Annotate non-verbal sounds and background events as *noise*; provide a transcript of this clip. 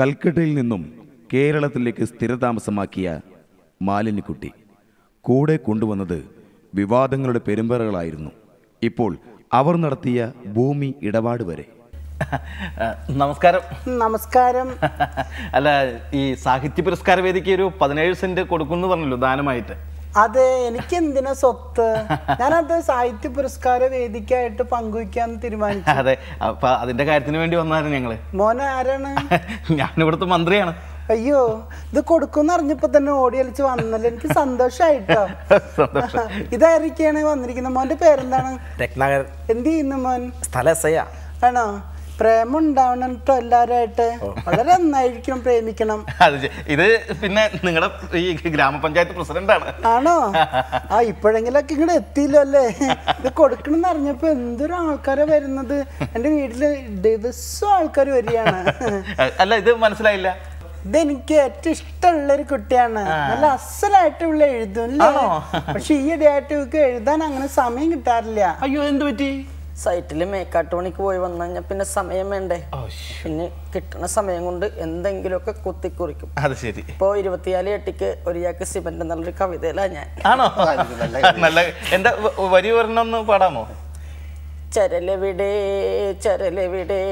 കൽക്കട്ടയിൽ നിന്നും കേരളത്തിലേക്ക് സ്ഥിരതാമസമാക്കിയ മാലിന്യക്കുട്ടി കൂടെ കൊണ്ടുവന്നത് വിവാദങ്ങളുടെ പെരുമ്പറകളായിരുന്നു ഇപ്പോൾ അവർ നടത്തിയ ഭൂമി ഇടപാട് വരെ നമസ്കാരം നമസ്കാരം അല്ല ഈ സാഹിത്യ പുരസ്കാര വേദിക്ക് ഒരു പതിനേഴ് സെന്റ് കൊടുക്കുന്നു പറഞ്ഞല്ലോ ദാനമായിട്ട് അതെ എനിക്ക് എന്തിനാ സ്വത്ത് ഞാനത് സാഹിത്യ പുരസ്കാര വേദിക്കായിട്ട് പങ്കുവയ്ക്കാൻ തീരുമാനിച്ചു അതെ അപ്പൊ അതിന്റെ കാര്യത്തിന് വേണ്ടി വന്നായിരുന്നു ഞങ്ങള് മോനെ ആരാണ് *laughs* ഞാൻ ഇവിടുത്തെ മന്ത്രിയാണ് അയ്യോ ഇത് കൊടുക്കുമെന്ന് അറിഞ്ഞപ്പോ തന്നെ ഓടി അലിച്ച് വന്നല്ലോ എനിക്ക് സന്തോഷായിട്ടോ *laughs* *laughs* ഇതായിരിക്കാണ് വന്നിരിക്കുന്നത് മോന്റെ പേരെന്താണ് രത്നാകരൻ എന്ത് ചെയ്യുന്നു മോൻ സ്ഥല ആണോ പ്രേമം ഉണ്ടാവണം വളരെ നന്നായിരിക്കും പ്രേമിക്കണം *laughs* ഇത് പിന്നെ നിങ്ങളുടെ ഈ ഗ്രാമപഞ്ചായത്ത് പ്രസിഡന്റ് ആണ് ആണോ *laughs* ആ ഇപ്പോഴെങ്കിലൊക്കെ ഇങ്ങോട്ട് എത്തിയില്ലോ അല്ലേ ഇത് കൊടുക്കണമെന്ന് അറിഞ്ഞപ്പോ എന്തൊരു ആൾക്കാരെ വരുന്നത് എന്റെ വീട്ടില് ദിവസം ആൾക്കാർ വരികയാണ് *laughs* അല്ല ഇത് മനസ്സിലായില്ല ഇതെനിക്ക് ഏറ്റവും ഇഷ്ടമുള്ള ഒരു കുട്ടിയാണ് നല്ല അസലായിട്ട് ഇവിടെ എഴുതും പക്ഷെ ഈ ഇവക്ക് എഴുതാൻ അങ്ങനെ സമയം കിട്ടാറില്ല അയ്യോ എന്ത് പറ്റി സൈറ്റിൽ മേക്കാട്ട് പണിക്ക് പോയി വന്നു കഴിഞ്ഞാൽ പിന്നെ സമയം വേണ്ടേ പിന്നെ കിട്ടണ സമയം കൊണ്ട് എന്തെങ്കിലുമൊക്കെ കുത്തിക്കുറിക്കും കുറിക്കും ശരി ഇപ്പോ ഇരുപത്തിനാല് എട്ടിക്ക് ഒരിയാൾക്ക് സിമന്റ് എന്നുള്ളൊരു കവിതയിലാണ് ഞാൻ ആണോ നല്ല എന്റെ വരി ഒരെണ്ണം പാടാമോ ചരലെവിടെ ചരലെവിടെ